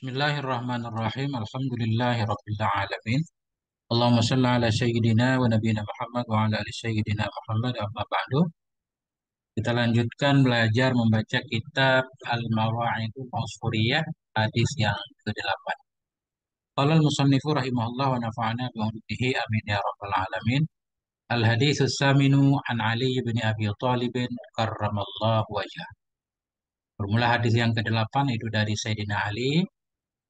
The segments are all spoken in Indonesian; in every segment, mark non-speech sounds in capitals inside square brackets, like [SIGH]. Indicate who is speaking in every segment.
Speaker 1: Bismillahirrahmanirrahim. Alhamdulillahirrabbilalamin. Allahumma salli ala Sayyidina wa Nabiyina Muhammad wa ala ali Sayyidina Muhammad amma ba'du. Kita lanjutkan belajar membaca kitab Al-Mawa'idu Mausfuriyah hadis yang ke-8. Qala al-musannifu rahimahullah wa nafa'ana bihi amin ya rabbal alamin. Al-hadis as saminu an Ali bin Abi Thalib karramallahu wajhah. Bermula hadis yang ke-8 itu dari Sayyidina Ali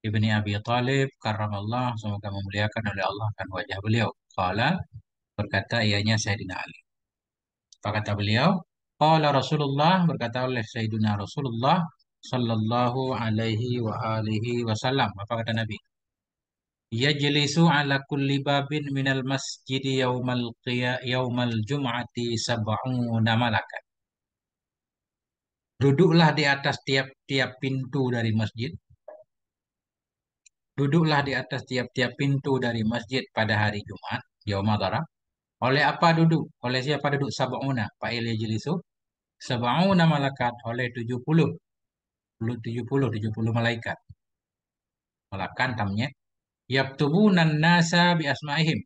Speaker 1: Ibni Abi Talib karamallah semoga memuliakan oleh Allah dan wajah beliau. kala berkata ianya Sayyidina Ali. Apa kata beliau? kala Rasulullah berkata oleh Sayyidina Rasulullah sallallahu alaihi wa alihi wasallam. Apa kata Nabi? Yajlisu ala kulli babin minal masjid yawmal, qiya yaumal jum'ati sab'una malakan. Duduklah di atas tiap-tiap pintu dari masjid Duduklah di atas tiap-tiap pintu dari masjid pada hari Jumat, Yaumul orang Oleh apa duduk? Oleh siapa duduk? Pak Ilya yajlisu. Sabauna malaikat oleh 70. 70, 70 malaikat. Malaikat tamnya. Yaptubunan nasa bi asma'ihim.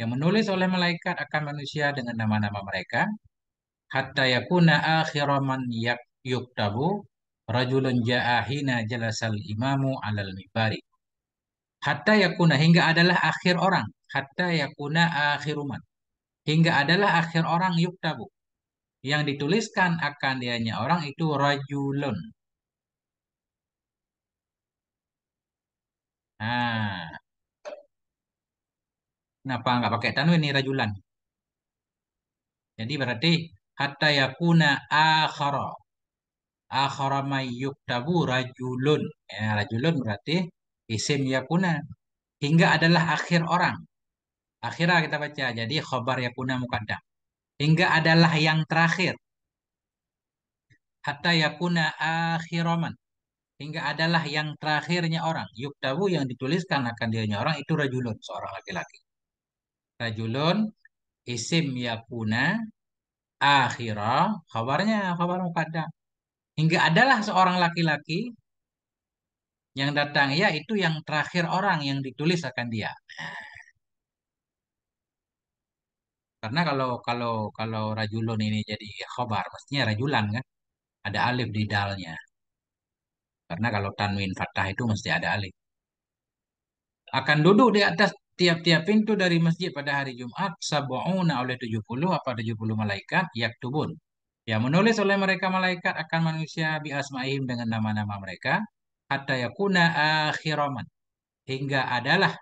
Speaker 1: Yang menulis oleh malaikat akan manusia dengan nama-nama mereka. Hatta yakuna akhiraman yuktabu rajulun ja'ahina jalasal imamu alal mibari hatta yakuna hingga adalah akhir orang hatta yakuna akhiruman hingga adalah akhir orang yuktabu yang dituliskan akan dianya orang itu rajulun nah kenapa nggak pakai tanwin ini rajulan jadi berarti hatta yakuna akhara akhara may yuktabu rajulun ya rajulun berarti isim yakuna hingga adalah akhir orang. Akhirnya kita baca jadi khobar yakuna mukaddam. Hingga adalah yang terakhir. Hatta yakuna akhiroman. Hingga adalah yang terakhirnya orang. Yuktawu yang dituliskan akan dirinya orang itu rajulun, seorang laki-laki. Rajulun isim yakuna akhirah khabarnya khabar mukaddam. Hingga adalah seorang laki-laki yang datang ya itu yang terakhir orang yang ditulis akan dia. Karena kalau kalau kalau rajulun ini jadi khobar, maksudnya rajulan kan, ada alif di dalnya. Karena kalau tanwin fathah itu mesti ada alif. Akan duduk di atas tiap-tiap pintu dari masjid pada hari Jumat sabuuna oleh 70 apa 70 malaikat yak tubun, yang menulis oleh mereka malaikat akan manusia bi asmaihim dengan nama-nama mereka hatta yakuna akhiraman hingga adalah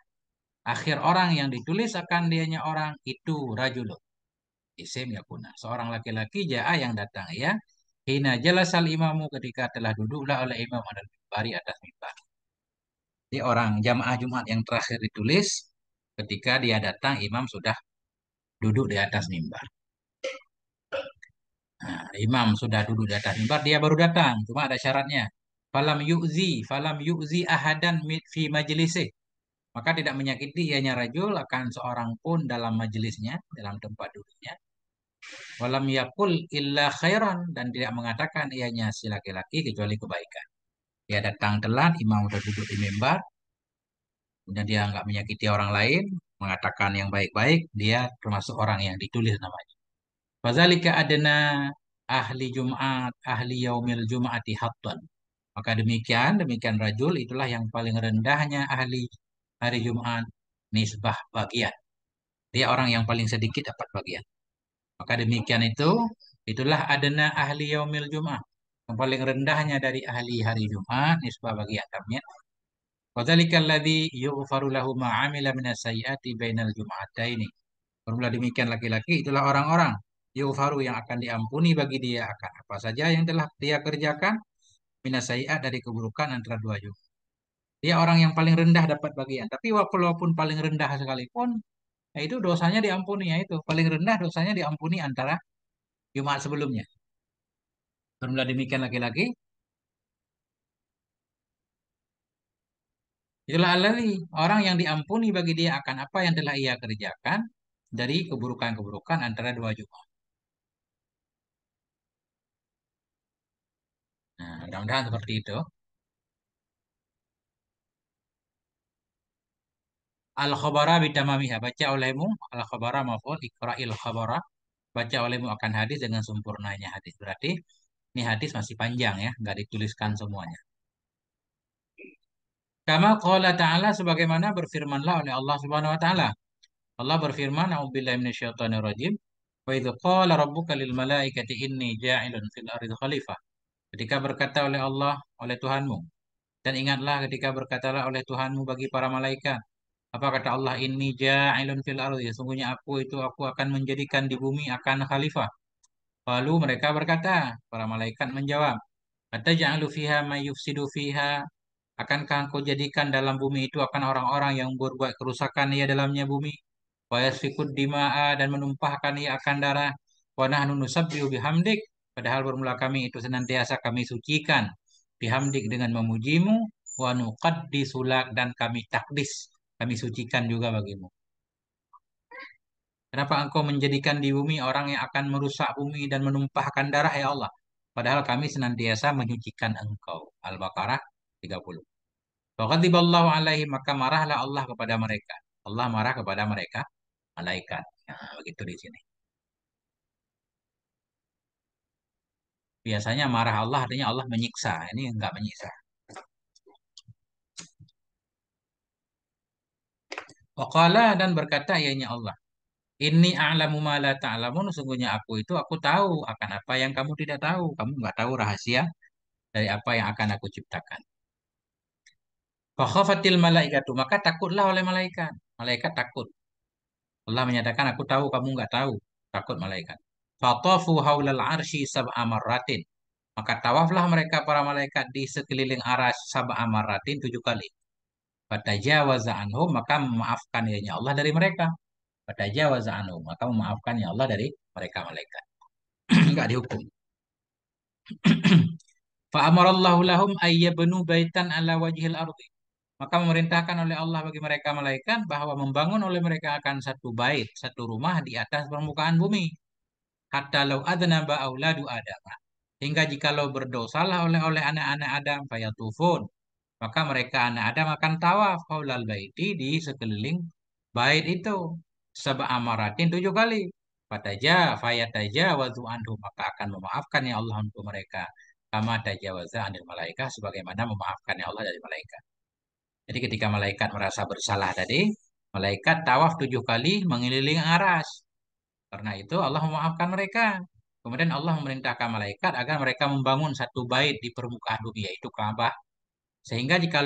Speaker 1: akhir orang yang ditulis akan dianya orang itu rajul isim yakuna seorang laki-laki jaa yang datang ya hina jalasal imamu ketika telah duduklah oleh imam dan mimbari atas mimbar di orang jamaah Jumat yang terakhir ditulis ketika dia datang imam sudah duduk di atas mimbar. Nah, imam sudah duduk di atas mimbar, dia baru datang. Cuma ada syaratnya falam yu'zi falam yu'zi ahadan fi majlisih maka tidak menyakiti ianya rajul akan seorang pun dalam majelisnya dalam tempat duduknya walam yakul illa khairan dan tidak mengatakan ianya si laki-laki kecuali kebaikan dia datang telat imam sudah duduk di mimbar kemudian dia enggak menyakiti orang lain mengatakan yang baik-baik dia termasuk orang yang ditulis namanya fazalika adana ahli jum'at ahli yaumil jum'ati hattan maka demikian, demikian rajul, itulah yang paling rendahnya ahli hari Jumat nisbah bagian. Dia orang yang paling sedikit dapat bagian. Maka demikian itu, itulah adena ahli yaumil Jumat. Yang paling rendahnya dari ahli hari Jumat nisbah bagian. Amin. Wadzalikal alladhi yughfaru lahu ma'amila minasayyati bainal as ini. bainal demikian laki-laki itulah orang-orang yughfaru yang akan diampuni bagi dia akan apa saja yang telah dia kerjakan minasai'ah dari keburukan antara dua yum. Dia orang yang paling rendah dapat bagian. Tapi walaupun paling rendah sekalipun, ya itu dosanya diampuni. Ya itu paling rendah dosanya diampuni antara Jumat sebelumnya. Bermula demikian laki-laki. Itulah alali, orang yang diampuni bagi dia akan apa yang telah ia kerjakan dari keburukan-keburukan antara dua Jumat. Nah, mudah-mudahan seperti itu. Al khabara bitamamiha baca olehmu al khabara maupun ikra'il khabara baca olehmu akan hadis dengan sempurnanya hadis. Berarti ini hadis masih panjang ya, nggak dituliskan semuanya. Kama qala ta'ala sebagaimana berfirmanlah oleh Allah Subhanahu wa taala. Allah berfirman, "A'udzubillahi minasyaitonir rajim." Wa idz qala rabbuka lil malaikati inni ja'ilun fil ardi khalifah ketika berkata oleh Allah oleh Tuhanmu dan ingatlah ketika berkatalah oleh Tuhanmu bagi para malaikat apa kata Allah ini ja'ilun fil ya sungguhnya aku itu aku akan menjadikan di bumi akan khalifah lalu mereka berkata para malaikat menjawab kata fiha may yufsidu fiha akankah engkau jadikan dalam bumi itu akan orang-orang yang berbuat kerusakan ya dalamnya bumi wa yasfikud dima'a dan menumpahkan ia akan darah wa nahnu nusabbihu bihamdik Padahal bermula kami itu senantiasa kami sucikan. Bihamdik dengan memujimu. Wa disulak dan kami takdis. Kami sucikan juga bagimu. Kenapa engkau menjadikan di bumi orang yang akan merusak bumi dan menumpahkan darah ya Allah? Padahal kami senantiasa menyucikan engkau. Al-Baqarah 30. Faqadiballahu alaihi maka marahlah Allah kepada mereka. Allah marah kepada mereka, malaikat. Nah, begitu di sini. biasanya marah Allah artinya Allah menyiksa. Ini enggak menyiksa. Waqala dan berkata ianya ya Allah. Ini a'lamu ma la ta'lamun, sungguhnya aku itu aku tahu akan apa yang kamu tidak tahu. Kamu enggak tahu rahasia dari apa yang akan aku ciptakan. Fakhafatil malaikatu, maka takutlah oleh malaikat. Malaikat takut. Allah menyatakan aku tahu kamu enggak tahu, takut malaikat. Fatafu haulal arshi sab'a marratin. Maka tawaflah mereka para malaikat di sekeliling aras sab'a marratin tujuh kali. jawaza anhu, maka memaafkan ya Allah dari mereka. jawaza anhu, maka memaafkan ya Allah dari mereka malaikat. [CLEARS THROAT] Enggak dihukum. [CLEARS THROAT] Fa'amarallahu lahum ayyabnu baitan ala wajhil ardi. Maka memerintahkan oleh Allah bagi mereka malaikat bahwa membangun oleh mereka akan satu bait, satu rumah di atas permukaan bumi hatta lau ba auladu adam Hingga jikalau berdosalah oleh oleh anak-anak Adam fayatufun. Maka mereka anak Adam akan tawaf haulal baiti di sekeliling bait itu. amaratin tujuh kali. Fataja fayataja wazu anhu maka akan memaafkan ya Allah untuk mereka. Kama tajawaza anil malaika sebagaimana memaafkan ya Allah dari malaikat. Jadi ketika malaikat merasa bersalah tadi, malaikat tawaf tujuh kali mengelilingi aras karena itu Allah memaafkan mereka. Kemudian Allah memerintahkan malaikat agar mereka membangun satu bait di permukaan bumi yaitu Ka'bah. Sehingga jika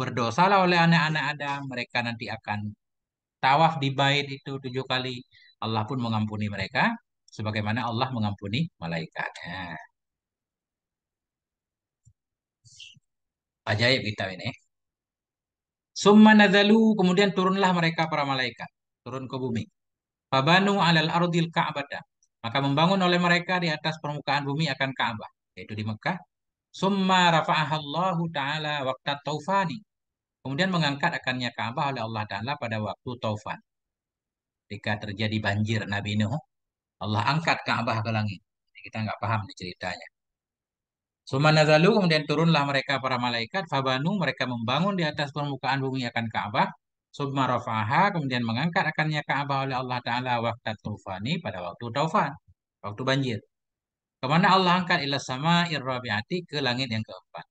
Speaker 1: berdosa lah oleh anak-anak Adam, mereka nanti akan tawaf di bait itu tujuh kali. Allah pun mengampuni mereka sebagaimana Allah mengampuni malaikat. Nah. Ajaib kita ini. Summa nazalu, kemudian turunlah mereka para malaikat, turun ke bumi. Fabanu alal ardil kaabada Maka membangun oleh mereka di atas permukaan bumi akan Ka'bah, yaitu di Mekah. Summa rafa'ahallahu ta'ala waktu taufani. Kemudian mengangkat akannya Ka'bah oleh Allah Ta'ala pada waktu taufan. Ketika terjadi banjir Nabi Nuh, Allah angkat Ka'bah ke langit. kita nggak paham nih ceritanya. Summa nazalu, kemudian turunlah mereka para malaikat, fabanu, mereka membangun di atas permukaan bumi akan Ka'bah, Summa rafa'aha, kemudian mengangkat akannya Ka'bah oleh Allah Ta'ala waktu tufani pada waktu taufan, waktu banjir. Kemana Allah angkat ila sama irrabi'ati ke langit yang keempat.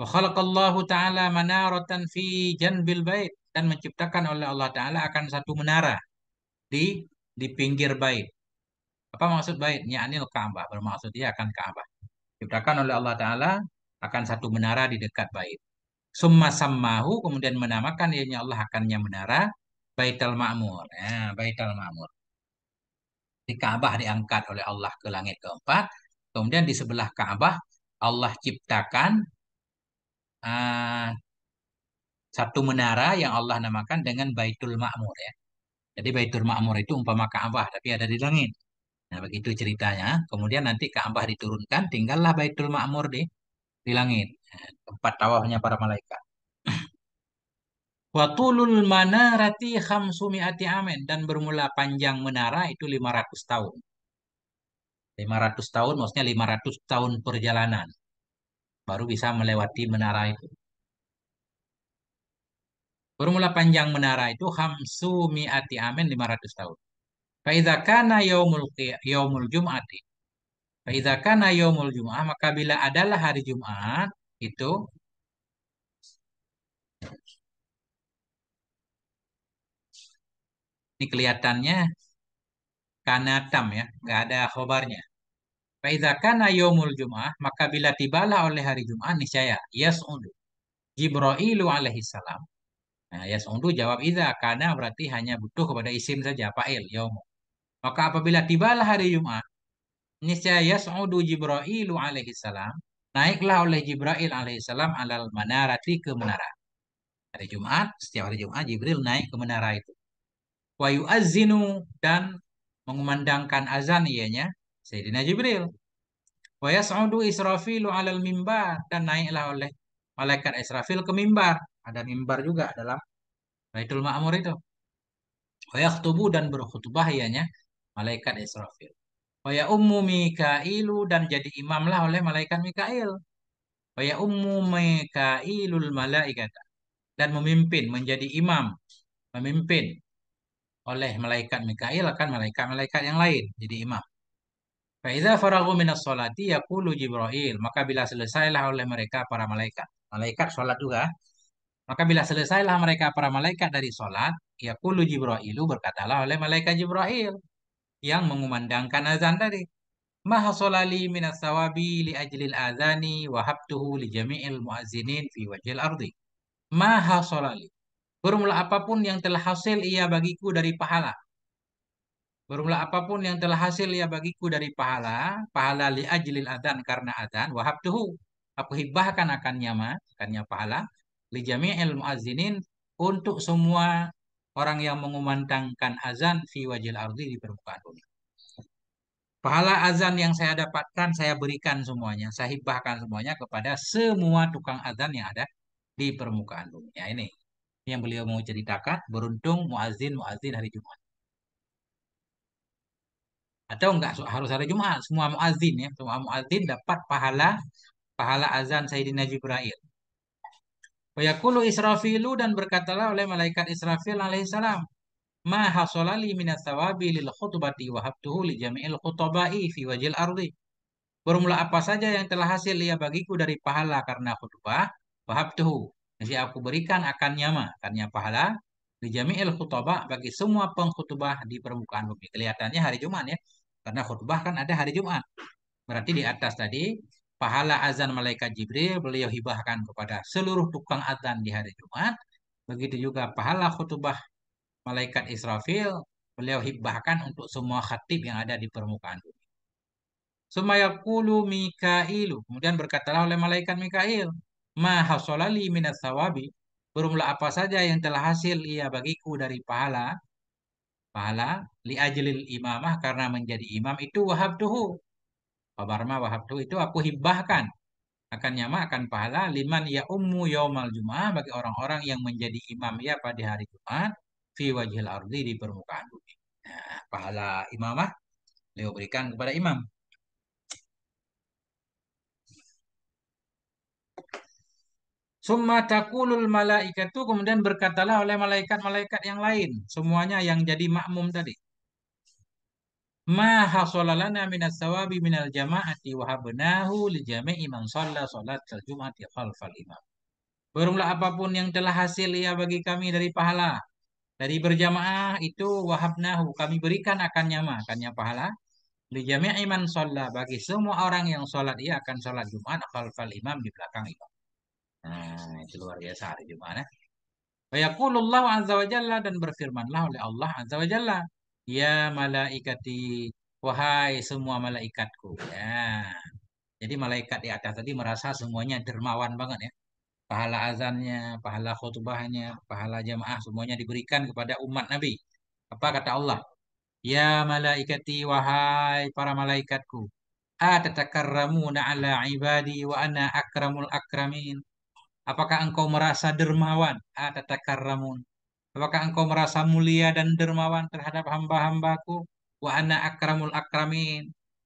Speaker 1: Wa khalaqallahu ta'ala manaratan fi janbil bait dan menciptakan oleh Allah Ta'ala akan satu menara di di pinggir bait. Apa maksud bait? Ya'nil Ka'bah, bermaksud dia akan Ka'bah. Ciptakan oleh Allah Ta'ala akan satu menara di dekat bait. Summa sammahu kemudian menamakan ianya Allah akannya menara Baitul Ma'mur. Ya, Baitul Ma'mur. Di Ka'bah diangkat oleh Allah ke langit keempat. Kemudian di sebelah Ka'bah Allah ciptakan uh, satu menara yang Allah namakan dengan Baitul Ma'mur ya. Jadi Baitul Ma'mur itu umpama Ka'bah tapi ada di langit. Nah, begitu ceritanya. Kemudian nanti Ka'bah diturunkan, tinggallah Baitul Ma'mur di di langit tempat tawafnya para malaikat. Watulul manarati khamsumi'ati amin. Dan bermula panjang menara itu 500 tahun. 500 tahun maksudnya 500 tahun perjalanan. Baru bisa melewati menara itu. Bermula panjang menara itu khamsumi'ati amin 500 tahun. Fa'idha kana yaumul, jum'ati. Fa'idha kana yaumul jum'ah maka bila adalah hari Jum'at itu ini kelihatannya kanatam ya, nggak ada khobarnya. Faiza yomul Jum'ah, maka bila tibalah oleh hari Jum'ah niscaya yas'udu Jibrailu alaihi salam. Nah, yas'udu jawab iza karena berarti hanya butuh kepada isim saja fa'il yomo Maka apabila tibalah hari Jum'ah niscaya yas'udu Jibrailu alaihi salam, naiklah oleh Jibril alaihissalam alal manarati ke menara. Hari Jumat, setiap hari Jumat Jibril naik ke menara itu. Wa yu'azzinu dan mengumandangkan azan ianya Sayyidina Jibril. Wa yas'udu Israfilu alal mimbar dan naiklah oleh malaikat Israfil ke mimbar. Ada mimbar juga dalam Baitul Ma'mur itu. Wa yakhthubu dan berkhutbah ianya malaikat Israfil. Waya ummu Mikailu dan jadi imamlah oleh malaikat Mikail. Waya ummu Mikailul malaikat dan memimpin menjadi imam, memimpin oleh malaikat Mikail akan malaikat-malaikat yang lain jadi imam. Faiza faraghu minas salati yaqulu Jibril, maka bila selesailah oleh mereka para malaikat. Malaikat sholat juga. Maka bila selesailah mereka para malaikat dari sholat, yaqulu Jibrilu berkatalah oleh malaikat Jibril yang mengumandangkan azan tadi. Mahasolali minas sawabi li ajlil azani wahabtuhu li jami'il muazzinin fi wajil ardi. Mahasolali. Bermula apapun yang telah hasil ia bagiku dari pahala. Bermula apapun yang telah hasil ia bagiku dari pahala. Pahala li ajlil azan karena azan. wahabtuhu. Aku hibahkan akan nyama, akannya pahala. Li jami'il muazzinin untuk semua orang yang mengumandangkan azan fi wajil ardi di permukaan bumi. Pahala azan yang saya dapatkan saya berikan semuanya, saya hibahkan semuanya kepada semua tukang azan yang ada di permukaan bumi. Ya ini yang beliau mau ceritakan beruntung muazin muazin hari Jumat. Atau enggak harus hari Jumat, semua muazin ya, semua muazin dapat pahala pahala azan Sayyidina Jibril Wayakulu Israfilu dan berkatalah oleh malaikat Israfil alaihissalam. Ma hasolali minas sawabi lil khutubati wahabtuhu li jami'il khutubai fi wajil ardi. Bermula apa saja yang telah hasil ia bagiku dari pahala karena khutubah wahabtuhu. Nanti aku berikan akan nyama, karena pahala, li jami'il khutubah bagi semua pengkhutubah di permukaan bumi. Kelihatannya hari Jumat ya, karena khutubah kan ada hari Jumat. Berarti di atas tadi pahala azan malaikat Jibril beliau hibahkan kepada seluruh tukang azan di hari Jumat. Begitu juga pahala khutbah malaikat Israfil beliau hibahkan untuk semua khatib yang ada di permukaan bumi. Sumayakulu Mikailu. Kemudian berkatalah oleh malaikat Mikail. Maha hasolali minas sawabi. Berumlah apa saja yang telah hasil ia bagiku dari pahala. Pahala li imamah karena menjadi imam itu wahabduhu. Wabarma wahabtu itu aku hibahkan akan nyama akan pahala liman ya ummu yaumal jumaah bagi orang-orang yang menjadi imam ya pada hari Jumat fi wajhil ardi di permukaan bumi. Nah, pahala imamah beliau berikan kepada imam. Summa takulul malaikatu kemudian berkatalah oleh malaikat-malaikat yang lain semuanya yang jadi makmum tadi ma hasolalana minas sawabi minal jama'ati wahabnahu li jami'i man shalla salatal jum'ati khalfal imam. Berumlah apapun yang telah hasil ia bagi kami dari pahala. Dari berjamaah itu wahabnahu kami berikan akan nyama akannya pahala. Li jami'i man shalla bagi semua orang yang sholat ia akan sholat Jumat khalfal imam di belakang imam. Nah, itu luar biasa hari Jumat. Ya. Wa yaqulullahu azza wa jalla dan berfirmanlah oleh Allah azza wa jalla Ya malaikati, wahai semua malaikatku. Ya. Jadi malaikat di atas tadi merasa semuanya dermawan banget ya. Pahala azannya, pahala khutbahnya, pahala jamaah semuanya diberikan kepada umat Nabi. Apa kata Allah? Ya malaikati wahai para malaikatku. Atatakarramuna ala ibadi wa ana akramul akramin. Apakah engkau merasa dermawan? Atatakarramun. Apakah engkau merasa mulia dan dermawan terhadap hamba-hambaku? Wa anna akramul akramin.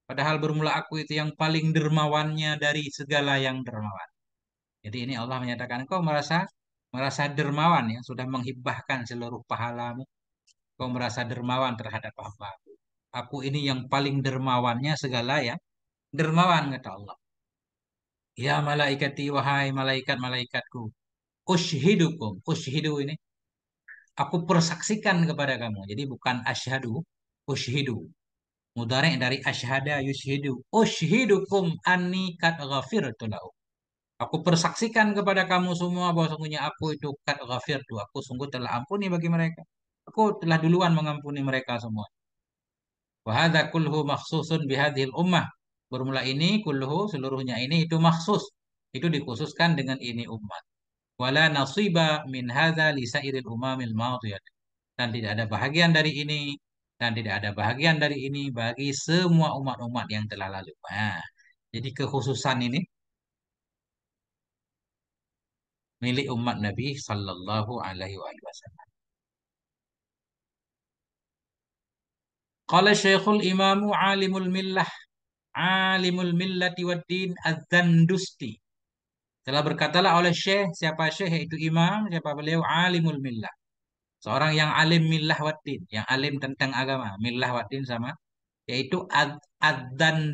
Speaker 1: Padahal bermula aku itu yang paling dermawannya dari segala yang dermawan. Jadi ini Allah menyatakan engkau merasa merasa dermawan ya sudah menghibahkan seluruh pahalamu. Kau merasa dermawan terhadap hamba. Aku ini yang paling dermawannya segala ya. Dermawan kata Allah. Ya malaikati wahai malaikat-malaikatku. Ushidukum. Ushidu ini aku persaksikan kepada kamu. Jadi bukan asyhadu, ushidu. mudarek dari asyhada ushidu Ushidukum anni kat ghafirtu Aku persaksikan kepada kamu semua bahwa sungguhnya aku itu kat ghafirtu. Aku sungguh telah ampuni bagi mereka. Aku telah duluan mengampuni mereka semua. Wahada kulhu maksusun bihadhil ummah. Bermula ini kulhu seluruhnya ini itu maksus. Itu dikhususkan dengan ini umat wala nasiba min hadza li sairil umamil madiyah dan tidak ada bahagian dari ini dan tidak ada bahagian dari ini bagi semua umat-umat yang telah lalu. Nah, jadi kekhususan ini milik umat Nabi sallallahu alaihi wasallam. Qala Syekhul Imamu Alimul Millah Alimul Millati wad Din Az-Zandusti telah berkatalah oleh syekh, siapa syekh itu imam, siapa beliau alimul millah. Seorang yang alim millah watin, yang alim tentang agama, millah watin sama yaitu ad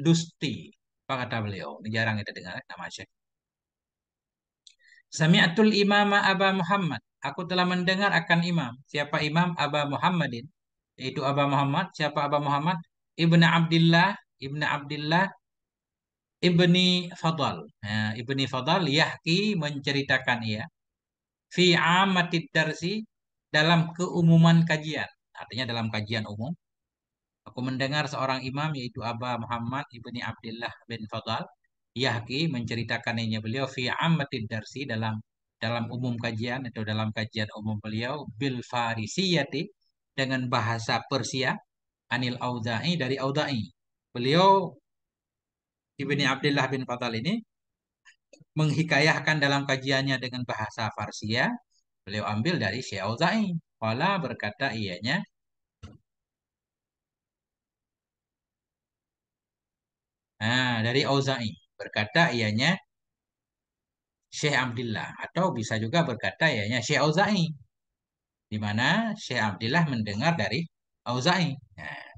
Speaker 1: Dusti. Apa kata beliau? Ini jarang kita dengar eh, nama syekh. Sami'atul imama Aba Muhammad. Aku telah mendengar akan imam. Siapa imam? Aba Muhammadin. Yaitu Aba Muhammad. Siapa Aba Muhammad? Ibnu Abdullah. Ibnu Abdullah Ibni Fadal. Nah, ya, Ibni Fadal yahki menceritakan ya fi amatid darsi dalam keumuman kajian. Artinya dalam kajian umum. Aku mendengar seorang imam yaitu Aba Muhammad Ibni Abdullah bin Fadal yahki menceritakannya beliau fi amatid darsi dalam dalam umum kajian atau dalam kajian umum beliau bil farisiyati dengan bahasa Persia anil audai dari audai. Beliau Ibni Abdullah bin Fatal ini menghikayahkan dalam kajiannya dengan bahasa Farsia, beliau ambil dari Syekh Zain, Wala berkata ianya, Nah, dari Auza'i berkata ianya Syekh Abdullah atau bisa juga berkata ianya Syekh Auza'i di mana Syekh Abdullah mendengar dari Auza'i. Nah,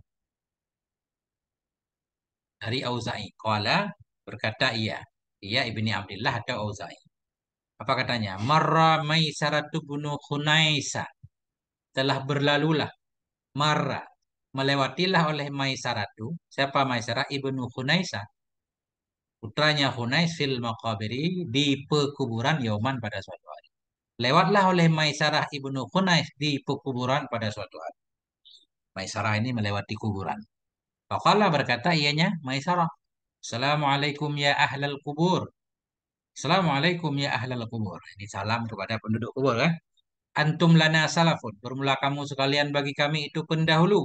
Speaker 1: dari Auza'i. Qala berkata iya. Iya Ibni Abdullah atau Auza'i. Apa katanya? Marra Maisaratu bunu Khunaisa Telah berlalulah. Marra. Melewatilah oleh Maisaratu. Siapa Maisarah? Ibnu Khunaisa Putranya Khunais fil maqabiri di pekuburan Yoman pada suatu hari. Lewatlah oleh Maisarah ibnu Khunais di pekuburan pada suatu hari. Maisarah ini melewati kuburan. Fakallah berkata ianya Maisarah. Assalamualaikum ya ahlal kubur. Assalamualaikum ya ahlal kubur. Ini salam kepada penduduk kubur kan. Antum lana salafun. Bermula kamu sekalian bagi kami itu pendahulu.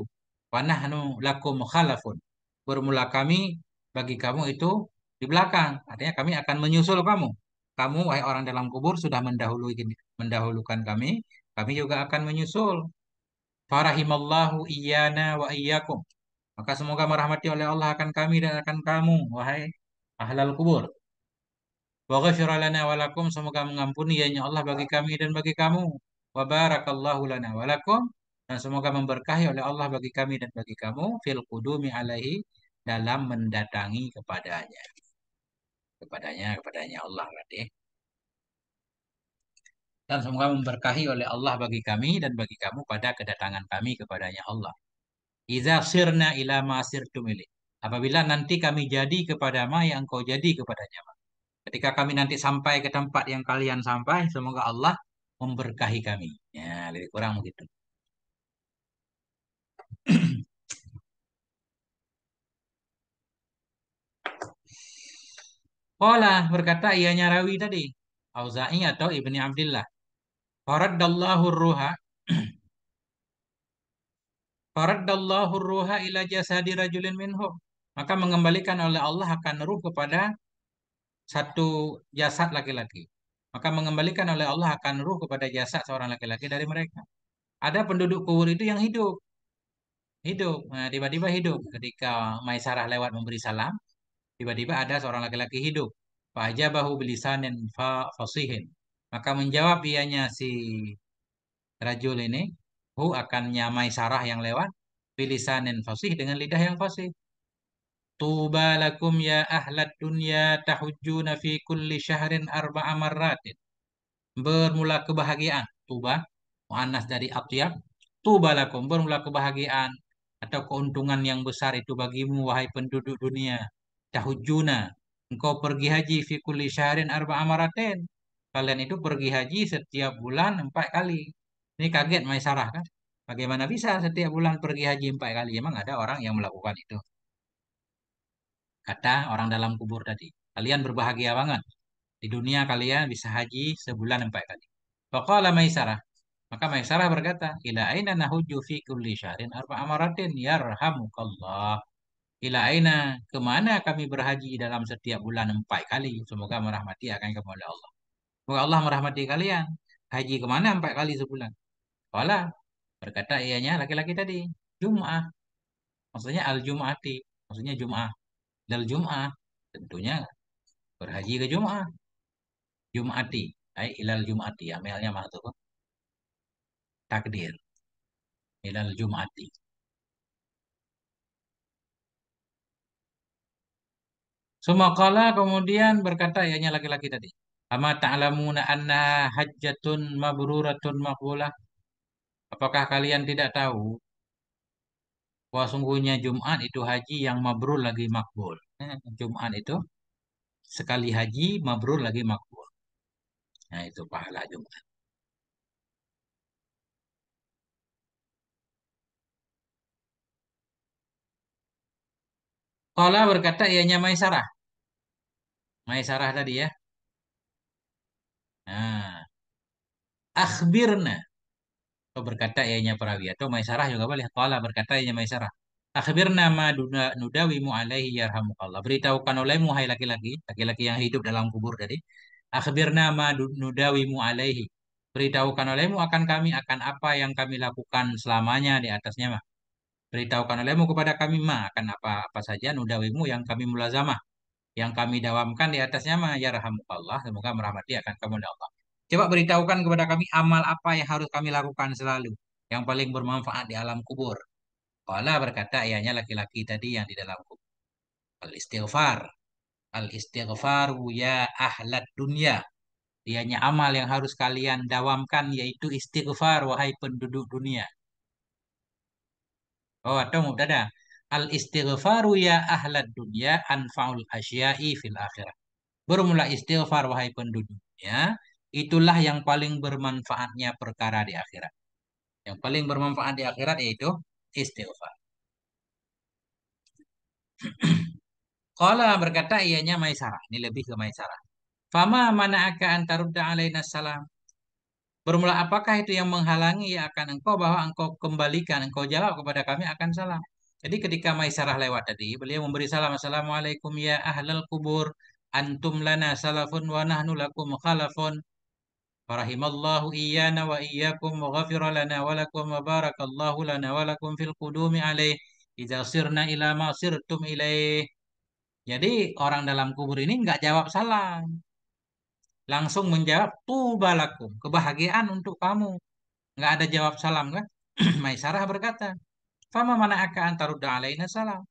Speaker 1: Panahnu lakum khalafun. Bermula kami bagi kamu itu di belakang. Artinya kami akan menyusul kamu. Kamu wahai orang dalam kubur sudah mendahului mendahulukan kami, kami juga akan menyusul. Farahimallahu iyana wa iyakum. Maka semoga merahmati oleh Allah akan kami dan akan kamu, wahai ahlal kubur. walakum, semoga mengampuni ya Allah bagi kami dan bagi kamu. Wa lana dan semoga memberkahi oleh Allah bagi kami dan bagi kamu. Fil kudumi alaihi, dalam mendatangi kepadanya. Kepadanya, kepadanya Allah berarti. Dan semoga memberkahi oleh Allah bagi kami dan bagi kamu pada kedatangan kami kepadanya Allah. Iza sirna ila ma sirtum Apabila nanti kami jadi kepada ma yang engkau jadi kepadanya ma. Ketika kami nanti sampai ke tempat yang kalian sampai, semoga Allah memberkahi kami. Ya, lebih kurang begitu. Pola berkata ianya rawi tadi, Auza'i atau Ibni Abdillah. Faraddallahu ruha [CLEARS THROAT] faradallahu ruha ila jasadi rajulin minhum. Maka mengembalikan oleh Allah akan ruh kepada satu jasad laki-laki. Maka mengembalikan oleh Allah akan ruh kepada jasad seorang laki-laki dari mereka. Ada penduduk kubur itu yang hidup. Hidup. tiba nah, tiba-tiba hidup. Ketika Maisarah lewat memberi salam, tiba-tiba ada seorang laki-laki hidup. fajabahu bilisanin fasihin. Maka menjawab ianya si Rajul ini Hu akan nyamai sarah yang lewat pilisanin fasih dengan lidah yang fasih. Tuba lakum ya ahlat dunya tahujuna fi kulli syahrin arba'a marratin. Bermula kebahagiaan. Tuba. Mu'annas dari atyab. Tuba lakum. Bermula kebahagiaan. Atau keuntungan yang besar itu bagimu wahai penduduk dunia. tahujuna. Engkau pergi haji fi kulli syahrin arba'a marratin. Kalian itu pergi haji setiap bulan empat kali. Ini kaget Maisarah kan? Bagaimana bisa setiap bulan pergi haji empat kali? Emang ada orang yang melakukan itu? Kata orang dalam kubur tadi, kalian berbahagia banget. Di dunia kalian bisa haji sebulan empat kali. Fakala Maisarah. Maka Maisarah berkata, Ila aina nahuju fi kulli syahrin arba amaratin yarhamukallah. Ila aina, kemana kami berhaji dalam setiap bulan empat kali. Semoga merahmati akan kepada Allah. Semoga Allah merahmati kalian. Haji kemana empat kali sebulan. Kala berkata ianya laki-laki tadi, Jum'ah. Maksudnya al-Jum'ati. Maksudnya Jum'ah. Dal Jum'ah. Tentunya berhaji ke Jum'ah. Jum'ati. Ay ilal Jum'ati. Amalnya maksud takdir. Ilal Jum'ati. Sumakala kemudian berkata ianya laki-laki tadi. Ama ta'lamuna anna hajjatun mabruratun maqbulah. Apakah kalian tidak tahu bahwa sungguhnya Jumat itu haji yang mabrur lagi makbul. Eh, Jumat itu sekali haji mabrur lagi makbul. Nah itu pahala Jumat. Kala berkata ianya Maisarah. Maisarah tadi ya. Nah, akhbirna Wa oh, berkata ianya perawi atau Maisarah juga boleh. Qala berkata ianya Maisarah. Akhbirna ma nudawimu alaihi yarhamukallah. Beritahukan olehmu hai laki-laki, laki-laki yang hidup dalam kubur tadi. Akhbirna ma nudawimu alaihi. Beritahukan olehmu akan kami akan apa yang kami lakukan selamanya di atasnya mah. Beritahukan olehmu kepada kami ma akan apa-apa saja nudawimu yang kami mulazamah yang kami dawamkan di atasnya mah ya semoga merahmati akan kamu ya Allah. Coba beritahukan kepada kami amal apa yang harus kami lakukan selalu. Yang paling bermanfaat di alam kubur. Kala berkata ianya laki-laki tadi yang di dalam kubur. Al-istighfar. Al-istighfar ya ahlat dunia. Ianya amal yang harus kalian dawamkan yaitu istighfar wahai penduduk dunia. Oh, atau mubtada. Al-istighfaru ya ahlat dunia anfa'ul asya'i fil akhirah. Bermula istighfar wahai penduduk dunia. Itulah yang paling bermanfaatnya perkara di akhirat. Yang paling bermanfaat di akhirat yaitu istighfar. [CLEARS THROAT] Qala berkata ianya Maisarah. Ini lebih ke Maisarah. Fama mana'aka antarudda alaina salam. Bermula apakah itu yang menghalangi akan engkau bahwa engkau kembalikan, engkau jawab kepada kami akan salam. Jadi ketika Maisarah lewat tadi, beliau memberi salam. Assalamualaikum ya ahlal kubur. Antum lana salafun wa nahnu lakum khalafun. فرحم الله إيانا وإياكم وغفر لنا ولكم وبارك الله لنا ولكم في القدوم عليه إذا sirna إلى ما صرتم إليه Jadi orang dalam kubur ini nggak jawab salam. Langsung menjawab tubalakum, kebahagiaan untuk kamu. Nggak ada jawab salam kan? [CLEARS THROAT] Maisarah berkata, Fama mana aka antarudda alaina salam.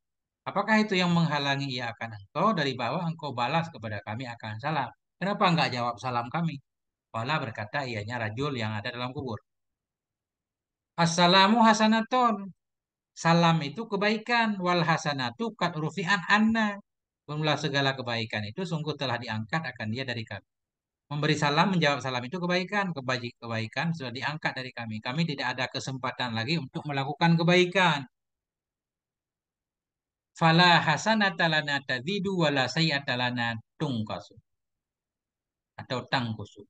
Speaker 1: Apakah itu yang menghalangi ia akan engkau dari bawah engkau balas kepada kami akan salam? Kenapa enggak jawab salam kami? Kala berkata ianya rajul yang ada dalam kubur. Assalamu hasanaton. Salam itu kebaikan. Wal hasanatu kat rufi'an anna. Jumlah segala kebaikan itu sungguh telah diangkat akan dia dari kami. Memberi salam, menjawab salam itu kebaikan. Kebaikan, kebaikan sudah diangkat dari kami. Kami tidak ada kesempatan lagi untuk melakukan kebaikan. Fala hasanata lana tazidu wala sayyata lana tungkasu. Atau tangkusu.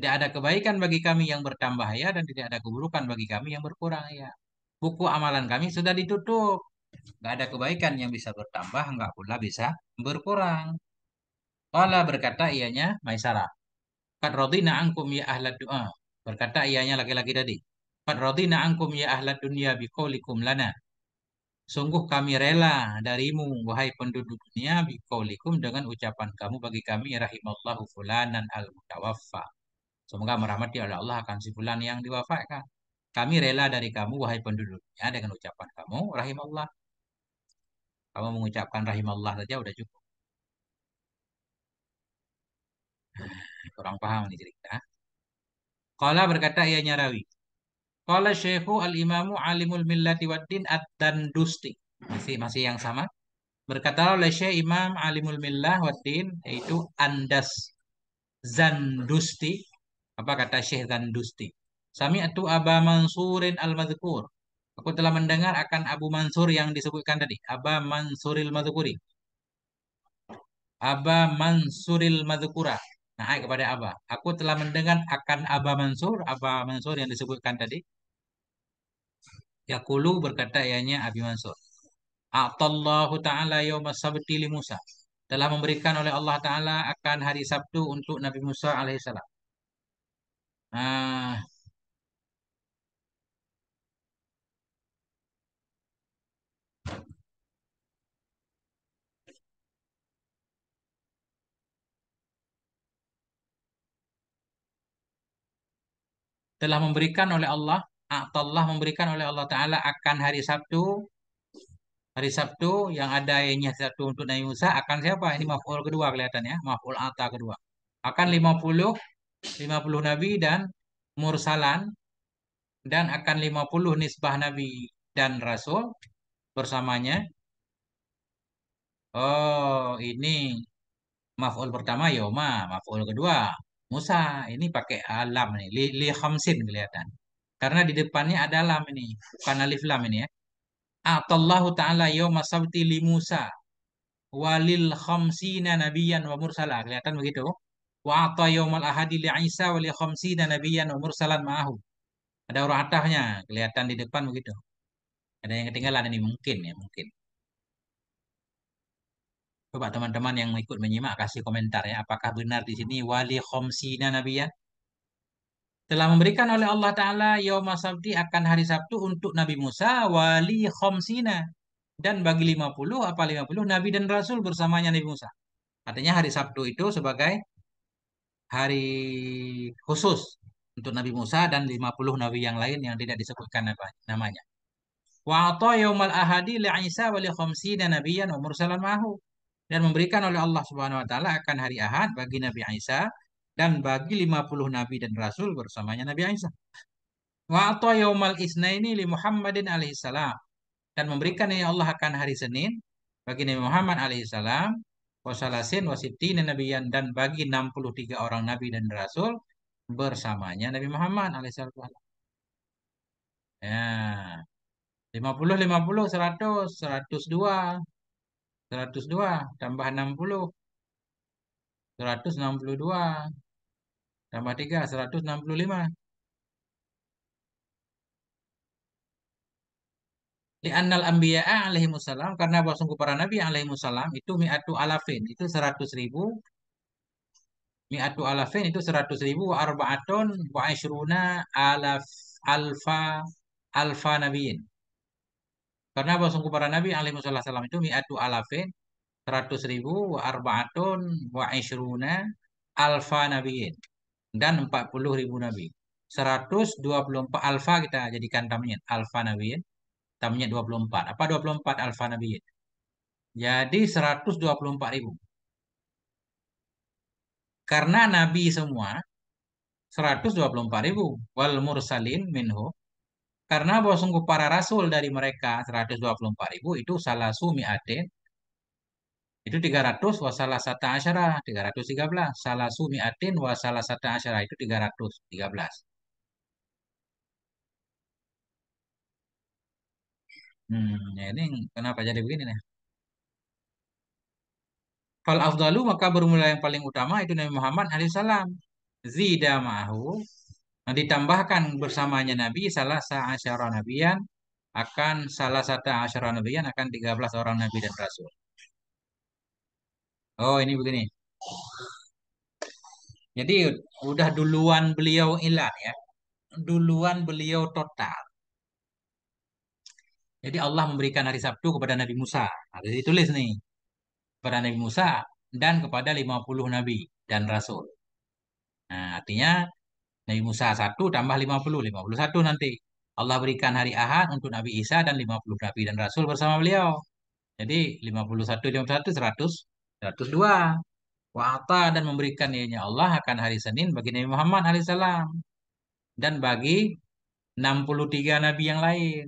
Speaker 1: Tidak ada kebaikan bagi kami yang bertambah ya dan tidak ada keburukan bagi kami yang berkurang ya. Buku amalan kami sudah ditutup. tidak ada kebaikan yang bisa bertambah, enggak pula bisa berkurang. Allah berkata ianya Maisarah. Qad radina ankum ya ahlad du'a. Berkata ianya laki-laki tadi. Qad radina ankum ya ahlad dunya biqaulikum lana. Sungguh kami rela darimu, wahai penduduk dunia, bikaulikum dengan ucapan kamu bagi kami, rahimallahu fulanan al-mutawaffa. Semoga merahmati oleh Allah akan si bulan yang diwafatkan. Kami rela dari kamu, wahai penduduknya, dengan ucapan kamu, rahim Allah. Kamu mengucapkan rahim Allah saja udah cukup. [SIGHS] Kurang paham ini cerita. Kala berkata ia nyarawi. Kala syekhu al-imamu alimul millati waddin ad dusti Masih, masih yang sama. Berkata oleh Syekh Imam Alimul Millah Waddin yaitu Andas Zandusti apa kata Syekh Zandusti? Sami'tu Aba Mansurin al Mazkur. Aku telah mendengar akan Abu Mansur yang disebutkan tadi. Aba Mansuril Mazkuri. Aba Mansuril Mazkura. Nah, kepada Aba. Aku telah mendengar akan Aba Mansur, Aba Mansur yang disebutkan tadi. Yakulu berkata ianya Abi Mansur. A'tallahu ta'ala yawma sabti li Musa. Telah memberikan oleh Allah Ta'ala akan hari Sabtu untuk Nabi Musa alaihissalam. Ah. telah memberikan oleh Allah, atau ah, Allah memberikan oleh Allah Ta'ala akan hari Sabtu, hari Sabtu yang ada ayatnya Sabtu untuk Nabi Musa, akan siapa? Ini maf'ul kedua kelihatan ya maf'ul atta kedua. Akan 50 50 nabi dan mursalan dan akan 50 nisbah nabi dan rasul bersamanya. Oh, ini maf'ul pertama Yoma, ya, maf'ul kedua Musa. Ini pakai alam nih, li, li khamsin kelihatan. Karena di depannya ada lam ini, bukan alif lam ini ya. Atallahu ta'ala yoma sabti li Musa walil khamsina nabiyan wa mursala. Kelihatan begitu? Wa ata yaumal ahadi li Isa wa li khamsina nabiyyan umur salam ma'ahu. Ada huruf atahnya, kelihatan di depan begitu. Ada yang ketinggalan ini mungkin ya, mungkin. Coba teman-teman yang ikut menyimak kasih komentar ya, apakah benar di sini wali khamsina nabiyyan? telah memberikan oleh Allah Ta'ala Yawma Sabti akan hari Sabtu untuk Nabi Musa wali khomsina. Dan bagi 50, apa 50, Nabi dan Rasul bersamanya Nabi Musa. Artinya hari Sabtu itu sebagai hari khusus untuk Nabi Musa dan 50 nabi yang lain yang tidak disebutkan namanya. Wa yaumal ahadi li Isa wa li khamsina nabiyyan mursalan mahu. Dan memberikan oleh Allah Subhanahu wa taala akan hari Ahad bagi Nabi Isa dan bagi 50 nabi dan rasul bersamanya Nabi Isa. Wa ata yaumal isnaini li Muhammadin alaihi salam. Dan memberikan ya Allah akan hari Senin bagi Nabi Muhammad alaihi salam wasalasin wasitina nabiyan dan bagi 63 orang nabi dan rasul bersamanya Nabi Muhammad alaihissalam. Ya. 50 50 100 102 102 tambah 60 162 tambah 3 165 Li'annal anbiya'a alaihi musallam karena bahwa para nabi alaihi musallam itu mi'atu alafin itu seratus ribu mi'atu alafin itu seratus ribu wa arba'atun wa ashruna alaf alfa alfa nabiin karena bahwa para nabi alaihi musallam itu mi'atu alafin seratus ribu wa arba'atun wa ashruna alfa nabiin dan empat puluh ribu nabi seratus dua puluh empat alfa kita jadikan tamnya alfa nabiin tamnya 24. Apa 24 alfa nabi? Jadi 124 ribu. Karena nabi semua 124 ribu. Wal mursalin minhu. Karena bahwa sungguh para rasul dari mereka 124 ribu itu salah sumi aden. Itu 300 wa salah sata asyara, 313. Salah sumi aden wa salah sata asyara itu 313. Hmm, ya ini kenapa jadi begini nih? Fal afdalu maka bermula yang paling utama itu Nabi Muhammad Alaihi salam. Zida ma'ahu. Nah, ditambahkan bersamanya Nabi salah sa'asyara nabiyan akan salah satu asyara nabiyan akan 13 orang nabi dan rasul. Oh, ini begini. Jadi udah duluan beliau ilan ya. Duluan beliau total. Jadi Allah memberikan hari Sabtu kepada Nabi Musa. Ada nah, ditulis nih. Kepada Nabi Musa dan kepada 50 nabi dan rasul. Nah, artinya Nabi Musa 1 tambah 50, 51 nanti. Allah berikan hari Ahad untuk Nabi Isa dan 50 nabi dan rasul bersama beliau. Jadi 51 51 100 102. Wa'ata dan memberikan ianya Allah akan hari Senin bagi Nabi Muhammad AS. dan bagi 63 nabi yang lain.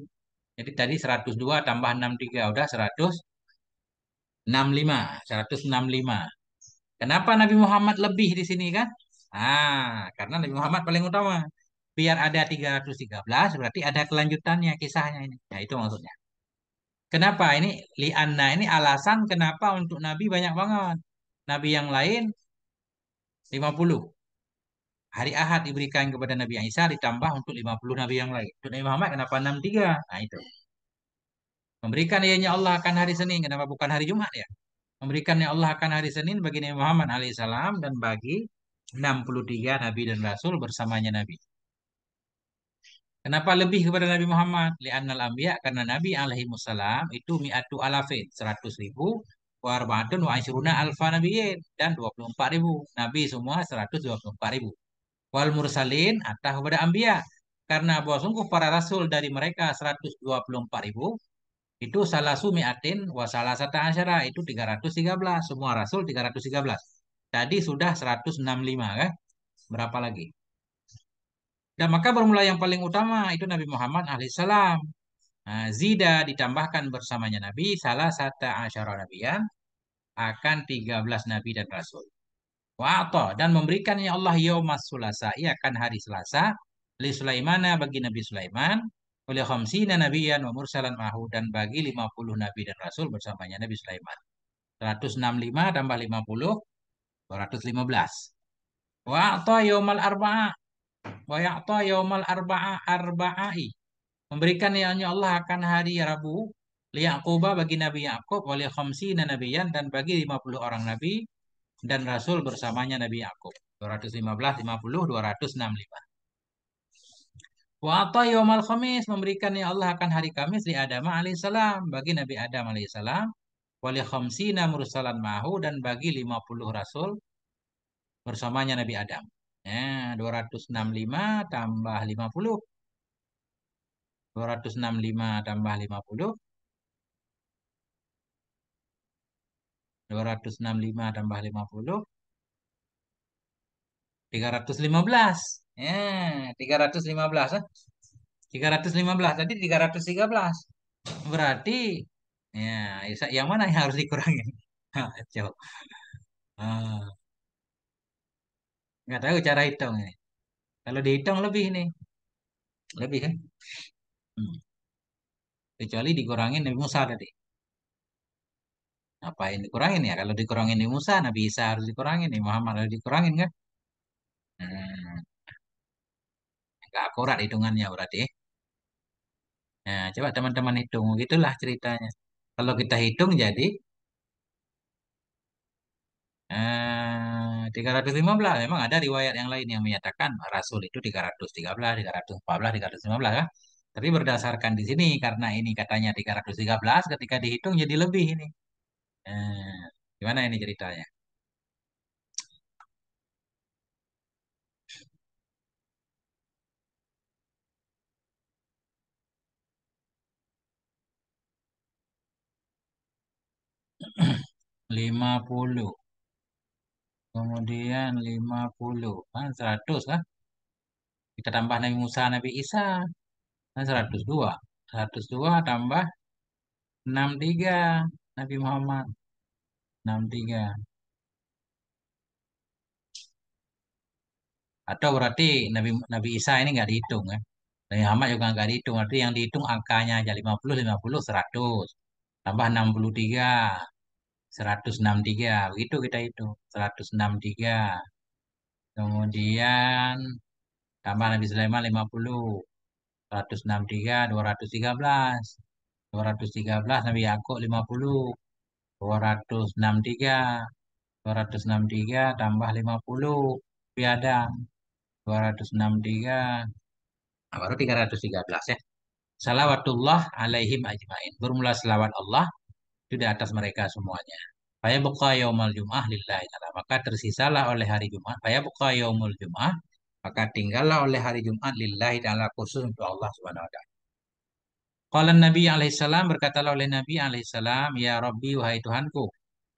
Speaker 1: Jadi tadi 102 tambah 63 udah 165, 165. Kenapa Nabi Muhammad lebih di sini kan? Ah, karena Nabi Muhammad paling utama. Biar ada 313 berarti ada kelanjutannya kisahnya ini. Ya itu maksudnya. Kenapa ini li'anna ini alasan kenapa untuk Nabi banyak banget. Nabi yang lain 50 hari Ahad diberikan kepada Nabi Isa ditambah untuk 50 nabi yang lain. Untuk Nabi Muhammad kenapa 63? Nah itu. Memberikan ianya Allah akan hari Senin kenapa bukan hari Jumat ya? Memberikannya Allah akan hari Senin bagi Nabi Muhammad alaihissalam dan bagi 63 nabi dan rasul bersamanya nabi. Kenapa lebih kepada Nabi Muhammad? Li'annal anbiya karena Nabi alaihi wasallam itu mi'atu alafin, 100 ribu, wa arba'atun alfa nabiyyin dan 24 ribu. Nabi semua 124 ribu wal mursalin atau kepada ambia karena bahwa sungguh para rasul dari mereka 124 ribu itu salah sumi atin wa salah sata asyara itu 313 semua rasul 313 tadi sudah 165 kan berapa lagi dan maka bermula yang paling utama itu Nabi Muhammad alaihissalam nah, zida ditambahkan bersamanya Nabi salah satu asyara nabiyan akan 13 nabi dan rasul Wa'ata dan memberikannya Allah yaumas sulasa, ia akan hari Selasa li Sulaimana bagi Nabi Sulaiman oleh khamsina nabiyan wa mursalan mahu dan bagi 50 nabi dan rasul bersamanya Nabi Sulaiman. 165 tambah 50 215. Wa'ata yaumal arba'a wa ya'ta yaumal arba'a arbaai memberikan yang Allah akan hari Rabu li Yaquba bagi Nabi Yakub oleh khamsina nabiyan dan bagi 50 orang nabi dan Rasul bersamanya Nabi Yakub. 215, 50, 265. Waktu Yom Al khamis memberikan ya Allah akan hari Kamis di Adam alaihissalam bagi Nabi Adam alaihissalam wali khamsina mursalan mahu dan bagi 50 rasul bersamanya Nabi Adam. Ya, 265 tambah 50. 265 tambah 50 265 tambah 50 315. Ya, 315 eh. 315 tadi 313. Berarti ya, ya yang mana yang harus dikurangin? [LAUGHS] Ah, jauh. Ah. Nggak tahu cara hitung ini. Kalau dihitung lebih nih. Lebih kan? Hmm. Kecuali dikurangin lebih besar tadi apa yang dikurangin ya kalau dikurangin di Musa Nabi Isa harus dikurangin di Muhammad harus dikurangin kan hmm. nggak akurat hitungannya berarti nah coba teman-teman hitung gitulah ceritanya kalau kita hitung jadi eh, belas memang ada riwayat yang lain yang menyatakan Rasul itu tiga tiga tiga ratus ratus belas belas empat 313 314 315 kan tapi berdasarkan di sini karena ini katanya tiga tiga ratus belas ketika dihitung jadi lebih ini Eh, gimana ini ceritanya? Lima puluh. Kemudian lima puluh. Kan seratus kan? Kita tambah Nabi Musa, Nabi Isa. Kan seratus dua. Seratus dua tambah enam tiga. Nabi Muhammad 63 atau berarti Nabi Nabi Isa ini nggak dihitung ya Nabi Muhammad juga nggak dihitung berarti yang dihitung angkanya aja 50 50 100 tambah 63 163 begitu kita hitung 163 kemudian tambah Nabi Sulaiman 50 163 213 213 Nabi Yakub 50 263 263 tambah 50 Adam 263 nah, baru 313 ya salawatullah alaihim ajmain bermula selawat Allah itu di atas mereka semuanya Faya buka yaumul jum'ah lillahi ta'ala. Maka tersisalah oleh hari Jumat. Faya buka yaumul jum'ah. Maka tinggallah oleh hari Jumat lillahi ta'ala khusus untuk Allah subhanahu wa ta'ala. Qala Nabi alaihissalam berkatalah oleh Nabi alaihissalam, "Ya Rabbi, wahai Tuhanku,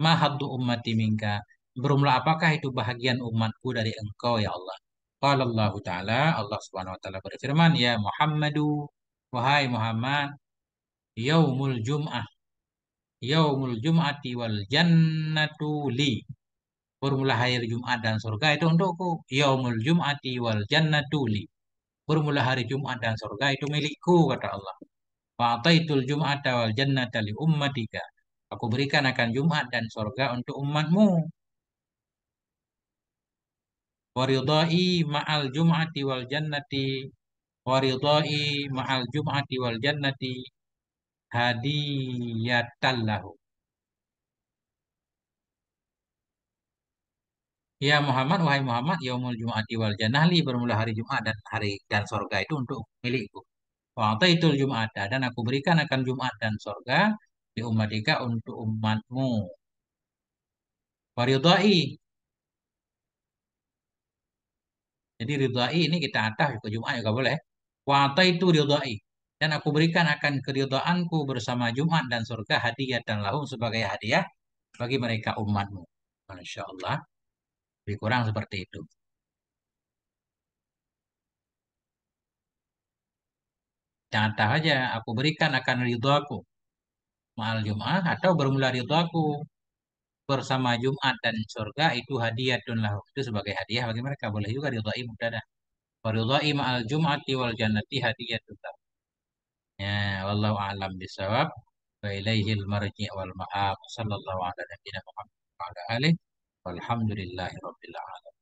Speaker 1: ma haddu ummati minka?" Berumlah apakah itu bahagian umatku dari engkau ya Allah? Qala Allah Ta'ala, Allah Subhanahu wa taala berfirman, "Ya Muhammadu, wahai Muhammad, yaumul jum'ah yaumul jum'ati wal jannatu li." Bermula hari Jumat dan surga itu untukku. Yaumul jum'ati wal jannatu li. Bermula hari Jumat dan surga itu milikku kata Allah. Wa ataitul jum'ata wal jannata li ummatika. Aku berikan akan Jumat dan sorga untuk umatmu. Waridai ma'al jum'ati wal jannati. Waridai ma'al jum'ati wal jannati. Hadiyatallahu. Ya Muhammad, wahai Muhammad, yaumul Jum'ati wal jannah bermula hari Jumat dan hari dan sorga itu untuk milikku itu Jum'ata dan aku berikan akan Jum'at dan sorga di umatika untuk umatmu. Waridai. Jadi ridai ini kita atah ke Jum'at juga boleh. itu ridai. Dan aku berikan akan keridaanku bersama Jum'at dan surga hadiah dan lahum sebagai hadiah bagi mereka umatmu. Masya Allah. Lebih kurang seperti itu. jangan Nyata aja aku berikan akan ridhoku. mal Jum'ah atau bermula aku bersama Jum'at dan surga itu hadiah lah Itu sebagai hadiah bagi mereka. Boleh juga ridhoi mubtada. imal jumat di wal jannati hadiah lahum. Ya, wallahu a'lam bisawab. Wa al marji' wal ma'ab. Sallallahu alaihi nabiyina Muhammad wa ala alihi. Walhamdulillahi rabbil alamin.